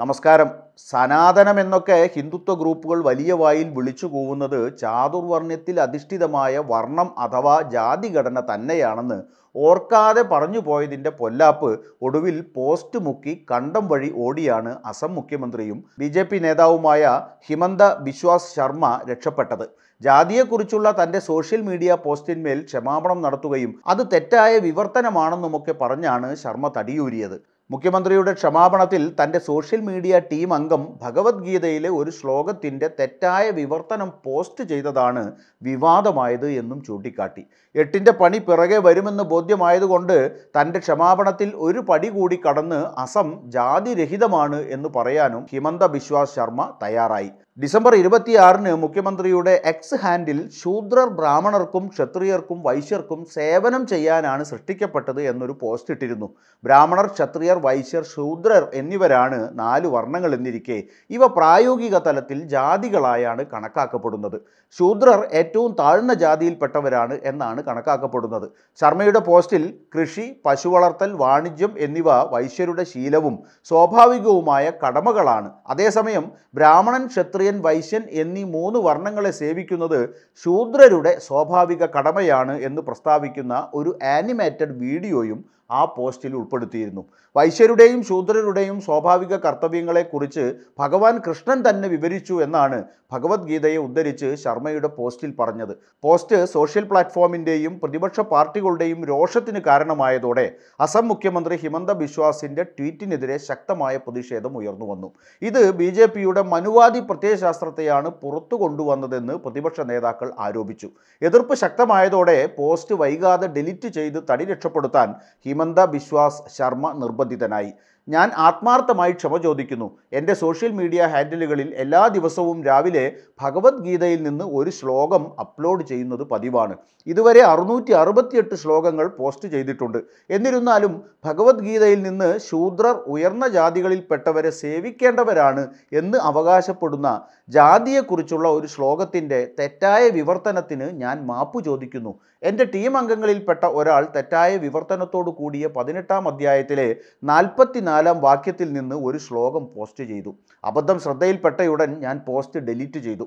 നമസ്കാരം സനാതനം എന്നൊക്കെ ഹിന്ദുത്വ ഗ്രൂപ്പുകൾ വലിയ വായിൽ വിളിച്ചു പോകുന്നത് ചാതുർവർണ്ണത്തിൽ അധിഷ്ഠിതമായ വർണ്ണം അഥവാ ജാതിഘടന തന്നെയാണെന്ന് ഓർക്കാതെ പറഞ്ഞു പോയതിൻ്റെ പൊല്ലാപ്പ് ഒടുവിൽ പോസ്റ്റ് മുക്കി കണ്ടം വഴി ഓടിയാണ് അസം മുഖ്യമന്ത്രിയും ബി ജെ പി നേതാവുമായ ഹിമന്ത ബിശ്വാസ് ശർമ്മ രക്ഷപ്പെട്ടത് ജാതിയെക്കുറിച്ചുള്ള തൻ്റെ സോഷ്യൽ മീഡിയ പോസ്റ്റിന്മേൽ ക്ഷമാപണം നടത്തുകയും അത് തെറ്റായ വിവർത്തനമാണെന്നുമൊക്കെ പറഞ്ഞാണ് ശർമ്മ തടിയൂരിയത് മുഖ്യമന്ത്രിയുടെ ക്ഷമാപണത്തിൽ തൻ്റെ സോഷ്യൽ മീഡിയ ടീം അംഗം ഭഗവത്ഗീതയിലെ ഒരു ശ്ലോകത്തിൻ്റെ തെറ്റായ വിവർത്തനം പോസ്റ്റ് ചെയ്തതാണ് വിവാദമായത് എന്നും ചൂണ്ടിക്കാട്ടി എട്ടിൻ്റെ പണി പിറകെ വരുമെന്ന് ബോധ്യമായതുകൊണ്ട് തൻ്റെ ക്ഷമാപണത്തിൽ ഒരു പടി കൂടി കടന്ന് അസം ജാതിരഹിതമാണ് എന്ന് പറയാനും ഹിമന്ത ബിശ്വാസ് ശർമ്മ തയ്യാറായി ഡിസംബർ ഇരുപത്തിയാറിന് മുഖ്യമന്ത്രിയുടെ എക്സ് ഹാൻഡിൽ ശൂദ്രർ ബ്രാഹ്മണർക്കും ക്ഷത്രിയർക്കും വൈശ്യർക്കും സേവനം ചെയ്യാനാണ് സൃഷ്ടിക്കപ്പെട്ടത് എന്നൊരു പോസ്റ്റ് ഇട്ടിരുന്നു ബ്രാഹ്മണർ ക്ഷത്രിയർ വൈശ്യർ ശൂദ്രർ എന്നിവരാണ് നാല് വർണ്ണങ്ങൾ എന്നിരിക്കെ ഇവ പ്രായോഗിക തലത്തിൽ ജാതികളായാണ് കണക്കാക്കപ്പെടുന്നത് ശൂദ്രർ ഏറ്റവും താഴ്ന്ന ജാതിയിൽപ്പെട്ടവരാണ് എന്നാണ് കണക്കാക്കപ്പെടുന്നത് ശർമ്മയുടെ പോസ്റ്റിൽ കൃഷി പശുവളർത്തൽ വാണിജ്യം എന്നിവ വൈശ്യരുടെ ശീലവും സ്വാഭാവികവുമായ കടമകളാണ് അതേസമയം ബ്രാഹ്മണൻ ക്ഷത്രി ക്ഷത്രിയൻ വൈശ്യൻ എന്നീ മൂന്ന് വർണ്ണങ്ങളെ സേവിക്കുന്നത് ശൂദ്രരുടെ സ്വാഭാവിക കടമയാണ് എന്ന് പ്രസ്താവിക്കുന്ന ഒരു ആനിമേറ്റഡ് വീഡിയോയും ആ പോസ്റ്റിൽ ഉൾപ്പെടുത്തിയിരുന്നു വൈശ്യരുടെയും ശൂദ്രരുടെയും സ്വാഭാവിക കർത്തവ്യങ്ങളെക്കുറിച്ച് ഭഗവാൻ കൃഷ്ണൻ തന്നെ വിവരിച്ചു എന്നാണ് ഭഗവത്ഗീതയെ ഉദ്ധരിച്ച് ശർമ്മയുടെ പോസ്റ്റിൽ പറഞ്ഞത് പോസ്റ്റ് സോഷ്യൽ പ്ലാറ്റ്ഫോമിൻ്റെയും പ്രതിപക്ഷ പാർട്ടികളുടെയും രോഷത്തിന് കാരണമായതോടെ അസം മുഖ്യമന്ത്രി ഹിമന്ത ബിശ്വാസിൻ്റെ ട്വീറ്റിനെതിരെ ശക്തമായ പ്രതിഷേധം ഉയർന്നു വന്നു ഇത് ബി ജെ പിയുടെ മനുവാദി പ്രത്യയശാസ്ത്രത്തെയാണ് പുറത്തു കൊണ്ടുവന്നതെന്ന് പ്രതിപക്ഷ നേതാക്കൾ ആരോപിച്ചു എതിർപ്പ് ശക്തമായതോടെ പോസ്റ്റ് വൈകാതെ ഡിലിറ്റ് ചെയ്ത് തടി രക്ഷപ്പെടുത്താൻ ഹിമ ഹിമന്ത ബിശ്വാസ് ശർമ്മ നിർബന്ധിതനായി ഞാൻ ആത്മാർത്ഥമായി ക്ഷമ ചോദിക്കുന്നു എൻ്റെ സോഷ്യൽ മീഡിയ ഹാൻഡിലുകളിൽ എല്ലാ ദിവസവും രാവിലെ ഭഗവത്ഗീതയിൽ നിന്ന് ഒരു ശ്ലോകം അപ്ലോഡ് ചെയ്യുന്നത് പതിവാണ് ഇതുവരെ അറുന്നൂറ്റി അറുപത്തിയെട്ട് ശ്ലോകങ്ങൾ പോസ്റ്റ് ചെയ്തിട്ടുണ്ട് എന്നിരുന്നാലും ഭഗവത്ഗീതയിൽ നിന്ന് ശൂദ്രർ ഉയർന്ന ജാതികളിൽപ്പെട്ടവരെ സേവിക്കേണ്ടവരാണ് എന്ന് അവകാശപ്പെടുന്ന ജാതിയെക്കുറിച്ചുള്ള ഒരു ശ്ലോകത്തിൻ്റെ തെറ്റായ വിവർത്തനത്തിന് ഞാൻ മാപ്പു ചോദിക്കുന്നു എൻ്റെ ടീം അംഗങ്ങളിൽപ്പെട്ട ഒരാൾ തെറ്റായ വിവർത്തനത്തോടു കൂടിയ പതിനെട്ടാം അധ്യായത്തിലെ നാൽപ്പത്തിനാലാം വാക്യത്തിൽ നിന്ന് ഒരു ശ്ലോകം പോസ്റ്റ് ചെയ്തു അബദ്ധം ശ്രദ്ധയിൽപ്പെട്ടയുടൻ ഞാൻ പോസ്റ്റ് ഡിലീറ്റ് ചെയ്തു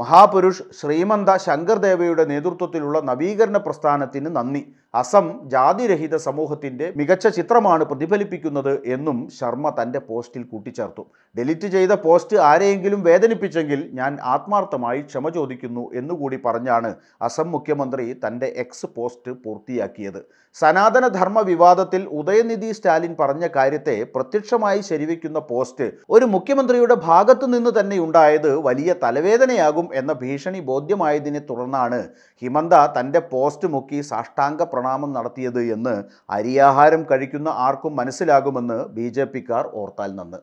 മഹാപുരുഷ് ശ്രീമന്ത ശങ്കർദേവയുടെ നേതൃത്വത്തിലുള്ള നവീകരണ പ്രസ്ഥാനത്തിന് നന്ദി അസം ജാതിരഹിത സമൂഹത്തിൻ്റെ മികച്ച ചിത്രമാണ് പ്രതിഫലിപ്പിക്കുന്നത് എന്നും ശർമ്മ തൻ്റെ പോസ്റ്റിൽ കൂട്ടിച്ചേർത്തു ഡിലീറ്റ് ചെയ്ത പോസ്റ്റ് ആരെയെങ്കിലും വേദനിപ്പിച്ചെങ്കിൽ ഞാൻ ആത്മാർത്ഥമായി ക്ഷമ ചോദിക്കുന്നു എന്നുകൂടി പറഞ്ഞാണ് അസം മുഖ്യമന്ത്രി തൻ്റെ എക്സ് പോസ്റ്റ് പൂർത്തിയാക്കിയത് സനാതനധർമ്മ വിവാദത്തിൽ ഉദയനിധി സ്റ്റാലിൻ പറഞ്ഞ കാര്യത്തെ പ്രത്യക്ഷമായി ശരിവയ്ക്കുന്ന പോസ്റ്റ് ഒരു മുഖ്യമന്ത്രിയുടെ ഭാഗത്തു നിന്ന് തന്നെ ഉണ്ടായത് വലിയ തലവേദനയാകും എന്ന ഭീഷണി ബോധ്യമായതിനെ തുടർന്നാണ് ഹിമന്ത തൻ്റെ പോസ്റ്റ് മുക്കി സാഷ്ടാംഗ പ്രണാമം നടത്തിയത് എന്ന് അരിയാഹാരം കഴിക്കുന്ന ആർക്കും മനസ്സിലാകുമെന്ന് ബി ജെ പിക്കാർ ഓർത്താൽ നിന്ന്